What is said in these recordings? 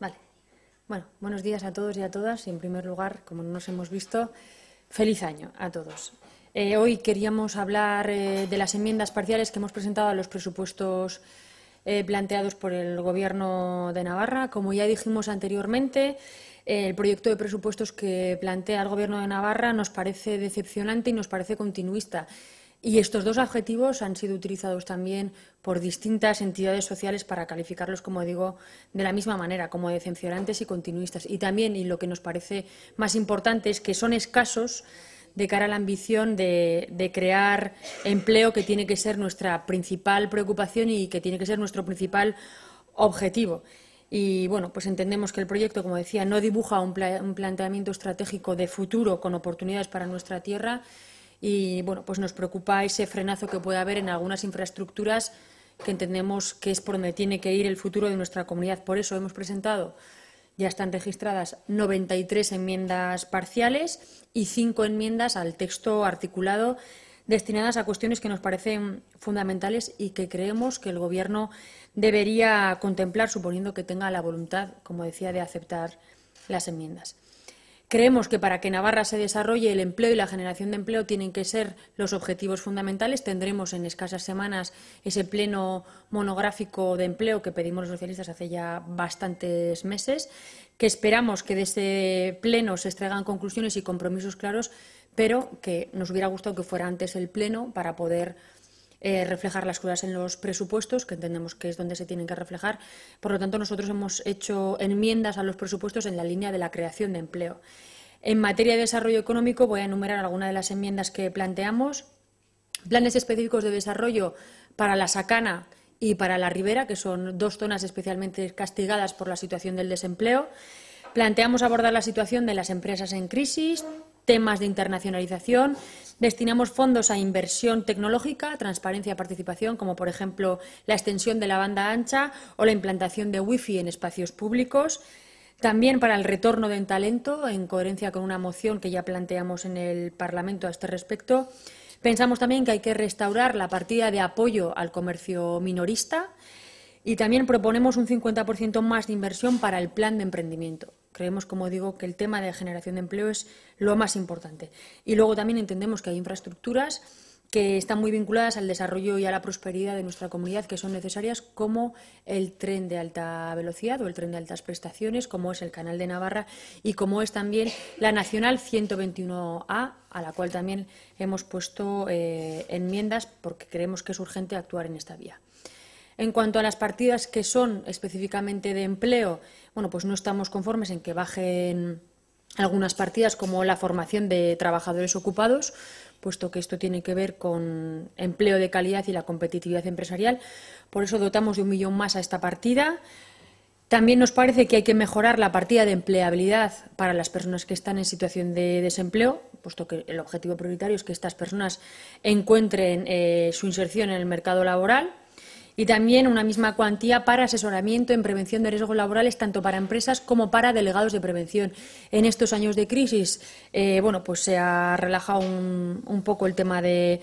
Ah, bueno, buenos días a todos y a todas. Y en primer lugar, como nos hemos visto, feliz año a todos. Eh, hoy queríamos hablar eh, de las enmiendas parciales que hemos presentado a los presupuestos eh, planteados por el Gobierno de Navarra. Como ya dijimos anteriormente, el proyecto de presupuestos que plantea el Gobierno de Navarra nos parece decepcionante y nos parece continuista. Y estos dos adjetivos han sido utilizados también por distintas entidades sociales para calificarlos, como digo, de la misma manera, como decepcionantes y continuistas. Y también, y lo que nos parece más importante, es que son escasos de cara a la ambición de, crear empleo que tiene que ser nuestra principal preocupación y que tiene que ser nuestro principal objetivo. Y bueno, pues entendemos que el proyecto, como decía, no dibuja un planteamiento estratégico de futuro con oportunidades para nuestra tierra, y bueno, pues nos preocupa ese frenazo que puede haber en algunas infraestructuras que entendemos que es por donde tiene que ir el futuro de nuestra comunidad. Por eso hemos presentado, ya están registradas 93 enmiendas parciales y cinco enmiendas al texto articulado destinadas a cuestiones que nos parecen fundamentales y que creemos que el Gobierno debería contemplar, suponiendo que tenga la voluntad, como decía, de aceptar las enmiendas. Creemos que para que Navarra se desarrolle el empleo y la generación de empleo tienen que ser los objetivos fundamentales. Tendremos en escasas semanas ese pleno monográfico de empleo que pedimos los socialistas hace ya bastantes meses, que esperamos que de ese pleno se extraigan conclusiones y compromisos claros, pero que nos hubiera gustado que fuera antes el pleno para poder eh, reflejar las cosas en los presupuestos, que entendemos que es donde se tienen que reflejar. Por lo tanto, nosotros hemos hecho enmiendas a los presupuestos en la línea de la creación de empleo. En materia de desarrollo económico voy a enumerar algunas de las enmiendas que planteamos. Planes específicos de desarrollo para la Sacana y para la Ribera, que son dos zonas especialmente castigadas por la situación del desempleo. Planteamos abordar la situación de las empresas en crisis, temas de internacionalización, Destinamos fondos a inversión tecnológica, transparencia, y participación, como por ejemplo la extensión de la banda ancha o la implantación de wifi en espacios públicos. También para el retorno del talento, en coherencia con una moción que ya planteamos en el Parlamento a este respecto. Pensamos también que hay que restaurar la partida de apoyo al comercio minorista y también proponemos un 50% más de inversión para el plan de emprendimiento creemos, como digo, que el tema de generación de empleo es lo más importante. Y luego también entendemos que hay infraestructuras que están muy vinculadas al desarrollo y a la prosperidad de nuestra comunidad, que son necesarias, como el tren de alta velocidad o el tren de altas prestaciones, como es el Canal de Navarra y como es también la Nacional 121A, a la cual también hemos puesto eh, enmiendas porque creemos que es urgente actuar en esta vía. En cuanto a las partidas que son específicamente de empleo, bueno, pues no estamos conformes en que bajen algunas partidas como la formación de trabajadores ocupados, puesto que esto tiene que ver con empleo de calidad y la competitividad empresarial. Por eso dotamos de un millón más a esta partida. También nos parece que hay que mejorar la partida de empleabilidad para las personas que están en situación de desempleo, puesto que el objetivo prioritario es que estas personas encuentren eh, su inserción en el mercado laboral y también una misma cuantía para asesoramiento en prevención de riesgos laborales, tanto para empresas como para delegados de prevención. En estos años de crisis, eh, bueno, pues se ha relajado un poco el tema de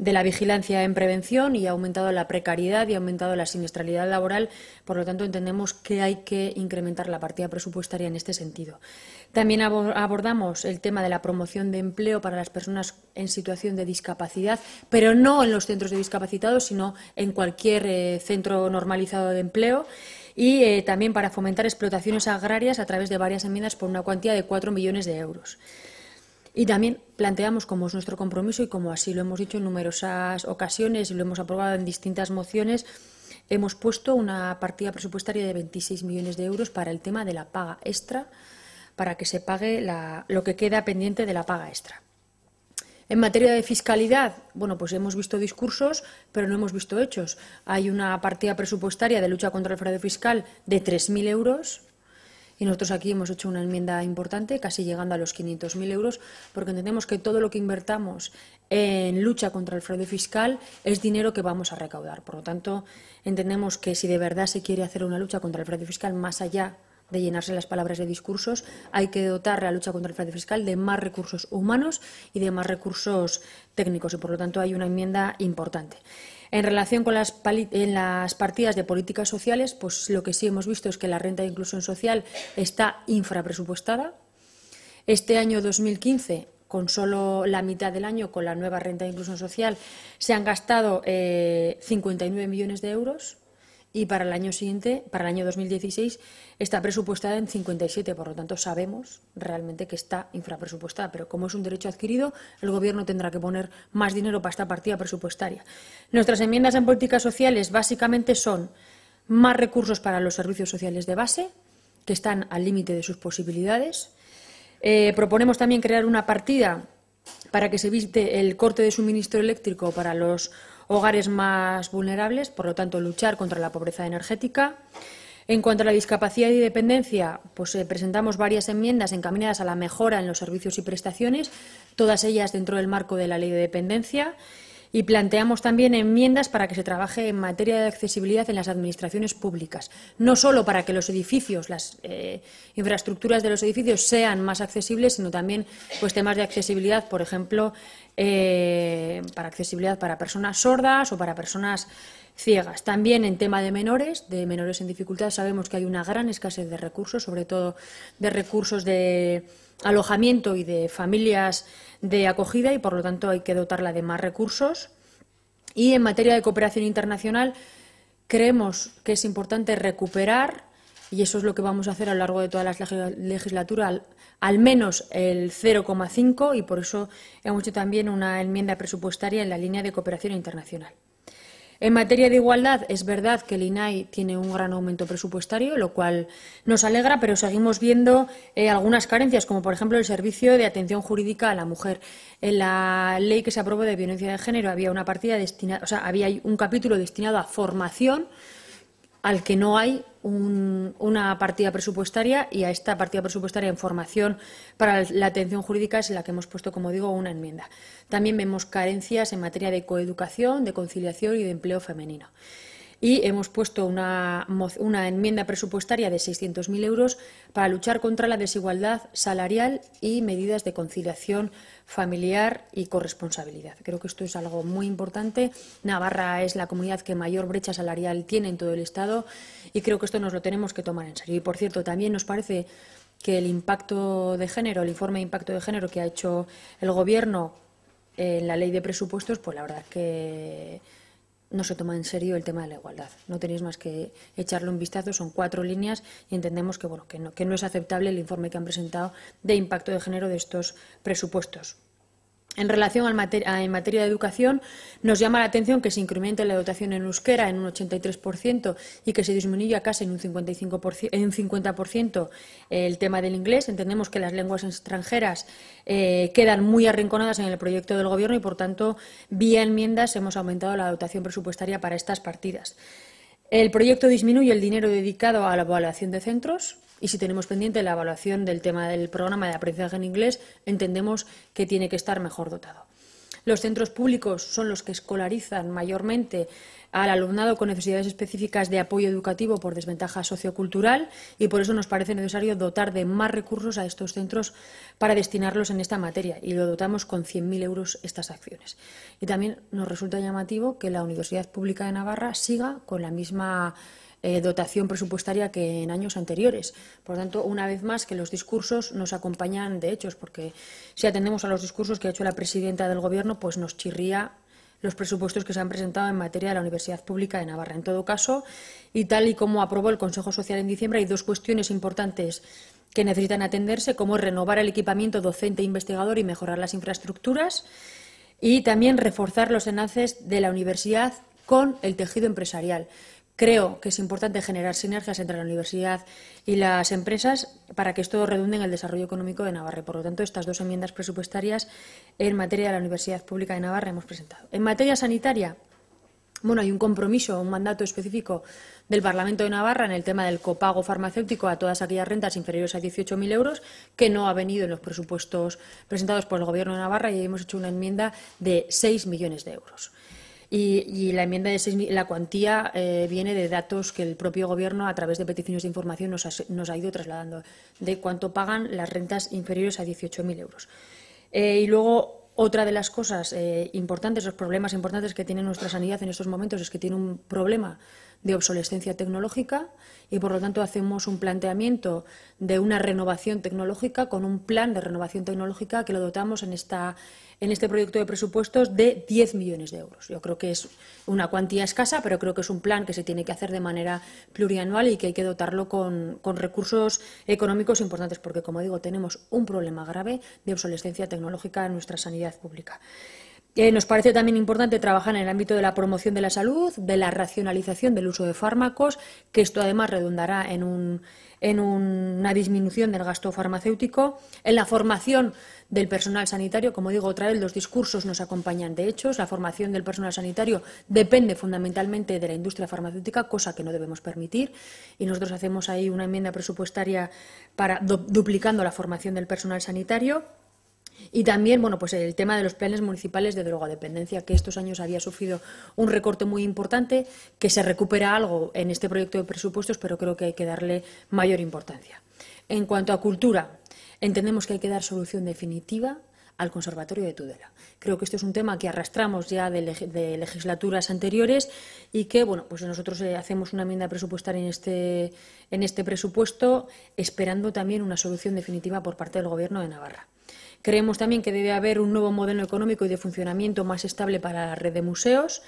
de la vigilancia en prevención y ha aumentado la precariedad y ha aumentado la siniestralidad laboral. Por lo tanto, entendemos que hay que incrementar la partida presupuestaria en este sentido. También abordamos el tema de la promoción de empleo para las personas en situación de discapacidad, pero no en los centros de discapacitados, sino en cualquier eh, centro normalizado de empleo y eh, también para fomentar explotaciones agrarias a través de varias enmiendas por una cuantía de cuatro millones de euros. Y también planteamos como es nuestro compromiso y como así lo hemos dicho en numerosas ocasiones y lo hemos aprobado en distintas mociones, hemos puesto una partida presupuestaria de 26 millones de euros para el tema de la paga extra, para que se pague lo que queda pendiente de la paga extra. En materia de fiscalidad, bueno, pues hemos visto discursos, pero no hemos visto hechos. Hay una partida presupuestaria de lucha contra el fraude fiscal de 3.000 euros y nosotros aquí hemos hecho una enmienda importante, casi llegando a los 500.000 euros, porque entendemos que todo lo que invertamos en lucha contra el fraude fiscal es dinero que vamos a recaudar. Por lo tanto, entendemos que si de verdad se quiere hacer una lucha contra el fraude fiscal más allá de llenarse las palabras de discursos, hay que dotar la lucha contra el fraude fiscal de más recursos humanos y de más recursos técnicos y por lo tanto hay una enmienda importante. En relación con las, en las partidas de políticas sociales, pues lo que sí hemos visto es que la renta de inclusión social está infrapresupuestada. Este año 2015 con solo la mitad del año, con la nueva renta de inclusión social, se han gastado 59 eh, millones de euros y para el año siguiente, para el año 2016, está presupuestada en 57, por lo tanto sabemos realmente que está infrapresupuestada, pero como es un derecho adquirido, el Gobierno tendrá que poner más dinero para esta partida presupuestaria. Nuestras enmiendas en políticas sociales básicamente son más recursos para los servicios sociales de base, que están al límite de sus posibilidades. Eh, proponemos también crear una partida para que se evite el corte de suministro eléctrico para los hogares más vulnerables, por lo tanto, luchar contra la pobreza energética. En cuanto a la discapacidad y dependencia, pues eh, presentamos varias enmiendas encaminadas a la mejora en los servicios y prestaciones, todas ellas dentro del marco de la Ley de Dependencia. Y planteamos también enmiendas para que se trabaje en materia de accesibilidad en las administraciones públicas, no solo para que los edificios, las eh, infraestructuras de los edificios sean más accesibles, sino también pues, temas de accesibilidad, por ejemplo, eh, para accesibilidad para personas sordas o para personas ciegas. También en tema de menores, de menores en dificultad, sabemos que hay una gran escasez de recursos, sobre todo de recursos de alojamiento y de familias de acogida y por lo tanto hay que dotarla de más recursos. Y en materia de cooperación internacional creemos que es importante recuperar, y eso es lo que vamos a hacer a lo largo de toda la legislatura, al, menos el 0,5 y por eso hemos hecho también una enmienda presupuestaria en la línea de cooperación internacional. En materia de igualdad, es verdad que el INAI tiene un gran aumento presupuestario, lo cual nos alegra, pero seguimos viendo eh, algunas carencias, como por ejemplo el servicio de atención jurídica a la mujer. En la ley que se aprobó de violencia de género había una partida destinada, o sea, había un capítulo destinado a formación al que no hay una partida presupuestaria y a esta partida presupuestaria en formación para la atención jurídica es la que hemos puesto, como digo, una enmienda. También vemos carencias en materia de coeducación, de conciliación y de empleo femenino y hemos puesto una, enmienda presupuestaria de 600.000 euros para luchar contra la desigualdad salarial y medidas de conciliación familiar y corresponsabilidad. Creo que esto es algo muy importante. Navarra es la comunidad que mayor brecha salarial tiene en todo el Estado y creo que esto nos lo tenemos que tomar en serio. Y, por cierto, también nos parece que el impacto de género, el informe de impacto de género que ha hecho el Gobierno en la ley de presupuestos, pues la verdad que no se toma en serio el tema de la igualdad. No tenéis más que echarle un vistazo, son cuatro líneas y entendemos que, bueno, que, no, que no es aceptable el informe que han presentado de impacto de género de estos presupuestos. En relación en materia de educación, nos llama la atención que se incremente la dotación en euskera en un 83% y que se disminuya casi en un, 55%, en un 50% el tema del inglés. Entendemos que las lenguas extranjeras eh, quedan muy arrinconadas en el proyecto del Gobierno y, por tanto, vía enmiendas hemos aumentado la dotación presupuestaria para estas partidas. El proyecto disminuye el dinero dedicado a la evaluación de centros, y si tenemos pendiente la evaluación del tema del programa de aprendizaje en inglés, entendemos que tiene que estar mejor dotado. Los centros públicos son los que escolarizan mayormente al alumnado con necesidades específicas de apoyo educativo por desventaja sociocultural y por eso nos parece necesario dotar de más recursos a estos centros para destinarlos en esta materia y lo dotamos con 100.000 euros estas acciones. Y también nos resulta llamativo que la Universidad Pública de Navarra siga con la misma eh, dotación presupuestaria que en años anteriores. Por tanto, una vez más, que los discursos nos acompañan de hechos, porque si atendemos a los discursos que ha hecho la presidenta del Gobierno, pues nos chirría los presupuestos que se han presentado en materia de la Universidad Pública de Navarra. En todo caso, y tal y como aprobó el Consejo Social en diciembre, hay dos cuestiones importantes que necesitan atenderse, como renovar el equipamiento docente e investigador y mejorar las infraestructuras, y también reforzar los enlaces de la universidad con el tejido empresarial. Creo que es importante generar sinergias entre la universidad y las empresas para que esto redunde en el desarrollo económico de Navarra. Por lo tanto, estas dos enmiendas presupuestarias en materia de la Universidad Pública de Navarra hemos presentado. En materia sanitaria, bueno, hay un compromiso, un mandato específico del Parlamento de Navarra en el tema del copago farmacéutico a todas aquellas rentas inferiores a 18.000 euros, que no ha venido en los presupuestos presentados por el Gobierno de Navarra y hemos hecho una enmienda de 6 millones de euros. Y, la enmienda de la cuantía eh, viene de datos que el propio Gobierno, a través de peticiones de información, nos ha, ido trasladando, de cuánto pagan las rentas inferiores a 18.000 euros. Eh, y luego, otra de las cosas eh, importantes, los problemas importantes que tiene nuestra sanidad en estos momentos es que tiene un problema de obsolescencia tecnológica y por lo tanto hacemos un planteamiento de una renovación tecnológica con un plan de renovación tecnológica que lo dotamos en, esta, en este proyecto de presupuestos de 10 millones de euros. Yo creo que es una cuantía escasa, pero creo que es un plan que se tiene que hacer de manera plurianual y que hay que dotarlo con, con recursos económicos importantes, porque como digo, tenemos un problema grave de obsolescencia tecnológica en nuestra sanidad pública. Eh, nos parece también importante trabajar en el ámbito de la promoción de la salud, de la racionalización del uso de fármacos, que esto además redundará en, en una disminución del gasto farmacéutico, en la formación del personal sanitario. Como digo, otra vez los discursos nos acompañan de hechos. La formación del personal sanitario depende fundamentalmente de la industria farmacéutica, cosa que no debemos permitir. Y nosotros hacemos ahí una enmienda presupuestaria para, duplicando la formación del personal sanitario. Y también, bueno, pues el tema de los planes municipales de drogadependencia, que estos años había sufrido un recorte muy importante, que se recupera algo en este proyecto de presupuestos, pero creo que hay que darle mayor importancia. En cuanto a cultura, entendemos que hay que dar solución definitiva al Conservatorio de Tudela. Creo que este es un tema que arrastramos ya de, legislaturas anteriores y que, bueno, pues nosotros eh, hacemos una enmienda presupuestaria en este, en este presupuesto esperando también una solución definitiva por parte del Gobierno de Navarra. Creemos también que debe haber un nuevo modelo económico y de funcionamiento más estable para la red de museos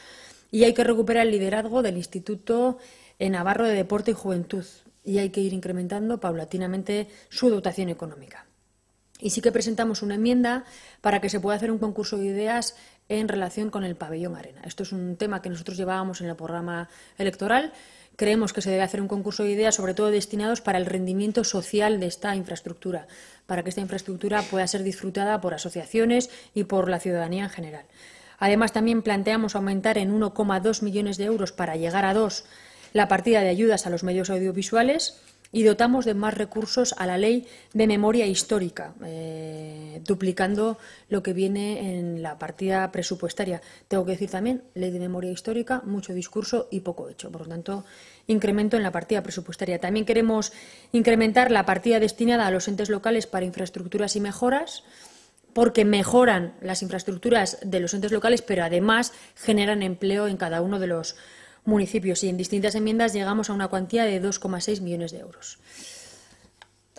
y hay que recuperar el liderazgo del Instituto Navarro de Deporte y Juventud y hay que ir incrementando paulatinamente su dotación económica. Y sí que presentamos una enmienda para que se pueda hacer un concurso de ideas en relación con el pabellón arena. Esto es un tema que nosotros llevábamos en el programa electoral creemos que se debe hacer un concurso de ideas, sobre todo destinados para el rendimiento social de esta infraestructura, para que esta infraestructura pueda ser disfrutada por asociaciones y por la ciudadanía en general. Además, también planteamos aumentar en 1,2 millones de euros para llegar a dos la partida de ayudas a los medios audiovisuales y dotamos de más recursos a la ley de memoria histórica, eh, duplicando lo que viene en la partida presupuestaria. Tengo que decir también, ley de memoria histórica, mucho discurso y poco hecho. Por lo tanto, incremento en la partida presupuestaria. También queremos incrementar la partida destinada a los entes locales para infraestructuras y mejoras porque mejoran las infraestructuras de los entes locales, pero además generan empleo en cada uno de los municipios y en distintas enmiendas llegamos a una cuantía de 2,6 millones de euros.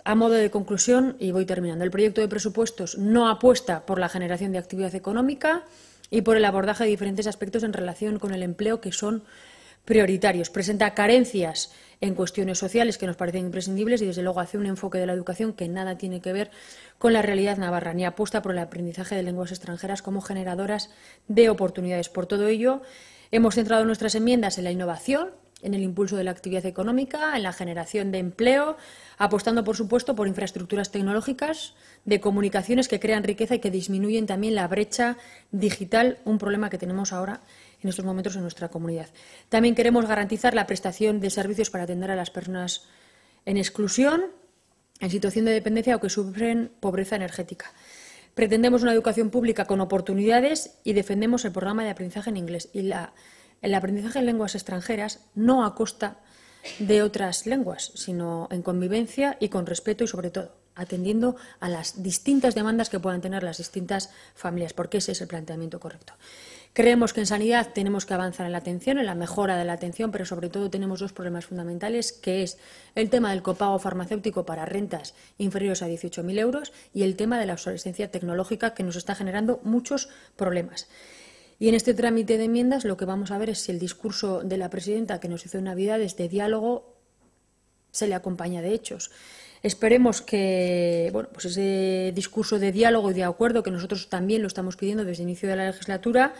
A modo de conclusión, y voy terminando, el proyecto de presupuestos no apuesta por la generación de actividad económica y por el abordaje de diferentes aspectos en relación con el empleo que son prioritarios. Presenta carencias en cuestiones sociales que nos parecen imprescindibles y, desde luego, hace un enfoque de la educación que nada tiene que ver con la realidad navarra, ni apuesta por el aprendizaje de lenguas extranjeras como generadoras de oportunidades. Por todo ello, hemos centrado nuestras enmiendas en la innovación, en el impulso de la actividad económica, en la generación de empleo, apostando, por supuesto, por infraestructuras tecnológicas de comunicaciones que crean riqueza y que disminuyen también la brecha digital, un problema que tenemos ahora en estos momentos en nuestra comunidad. También queremos garantizar la prestación de servicios para atender a las personas en exclusión, en situación de dependencia o que sufren pobreza energética. Pretendemos una educación pública con oportunidades y defendemos el programa de aprendizaje en inglés y el aprendizaje en lenguas extranjeras no a costa de otras lenguas, sino en convivencia y con respeto y sobre todo atendiendo a las distintas demandas que puedan tener las distintas familias, porque ese es el planteamiento correcto. Creemos que en sanidad tenemos que avanzar en la atención, en la mejora de la atención, pero sobre todo tenemos dos problemas fundamentales, que es el tema del copago farmacéutico para rentas inferiores a 18.000 euros y el tema de la obsolescencia tecnológica que nos está generando muchos problemas. Y en este trámite de enmiendas lo que vamos a ver es si el discurso de la presidenta que nos hizo en es de diálogo se le acompaña de hechos. Esperemos que bueno, pues ese discurso de diálogo y de acuerdo que nosotros también lo estamos pidiendo desde el inicio de la legislatura,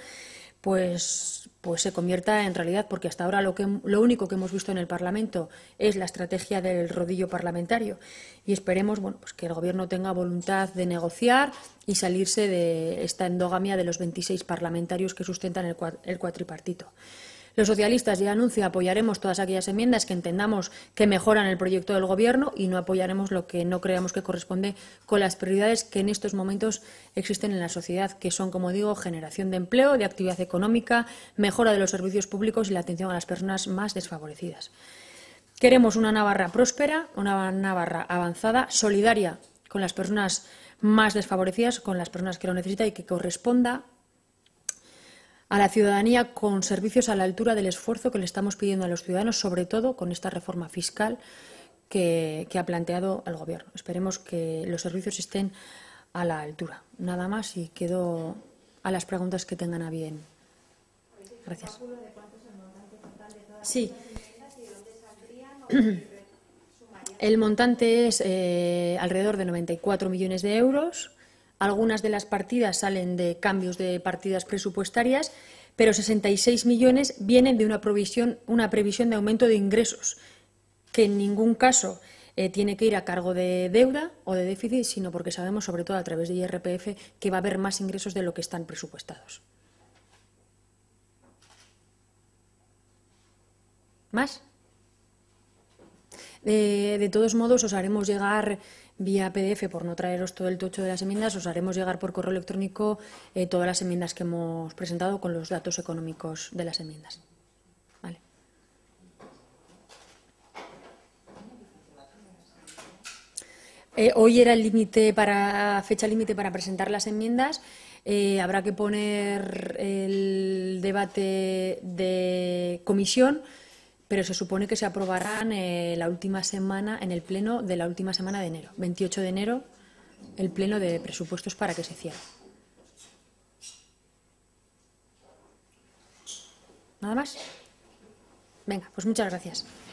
pues, pues se convierta en realidad, porque hasta ahora lo, que, lo único que hemos visto en el Parlamento es la estrategia del rodillo parlamentario. Y esperemos bueno, pues que el Gobierno tenga voluntad de negociar y salirse de esta endogamia de los 26 parlamentarios que sustentan el, el cuatripartito. Los socialistas ya anuncio apoyaremos todas aquellas enmiendas que entendamos que mejoran el proyecto del Gobierno y no apoyaremos lo que no creamos que corresponde con las prioridades que en estos momentos existen en la sociedad, que son, como digo, generación de empleo, de actividad económica, mejora de los servicios públicos y la atención a las personas más desfavorecidas. Queremos una Navarra próspera, una Navarra avanzada, solidaria con las personas más desfavorecidas, con las personas que lo necesitan y que corresponda a la ciudadanía con servicios a la altura del esfuerzo que le estamos pidiendo a los ciudadanos, sobre todo con esta reforma fiscal que, ha planteado el Gobierno. Esperemos que los servicios estén a la altura. Nada más y quedo a las preguntas que tengan a bien. Gracias. Sí. El montante es eh, alrededor de 94 millones de euros algunas de las partidas salen de cambios de partidas presupuestarias, pero 66 millones vienen de una provisión, una previsión de aumento de ingresos, que en ningún caso eh, tiene que ir a cargo de deuda o de déficit, sino porque sabemos, sobre todo a través de IRPF, que va a haber más ingresos de lo que están presupuestados. ¿Más? Eh, de todos modos, os haremos llegar vía PDF por no traeros todo el tocho de las enmiendas, os haremos llegar por correo electrónico eh, todas las enmiendas que hemos presentado con los datos económicos de las enmiendas. Eh, hoy era el límite para fecha límite para presentar las enmiendas. Eh, habrá que poner el debate de comisión pero se supone que se aprobarán eh, la última semana, en el pleno de la última semana de enero. 28 de enero, el pleno de presupuestos para que se cierre. ¿Nada más? Venga, pues muchas gracias.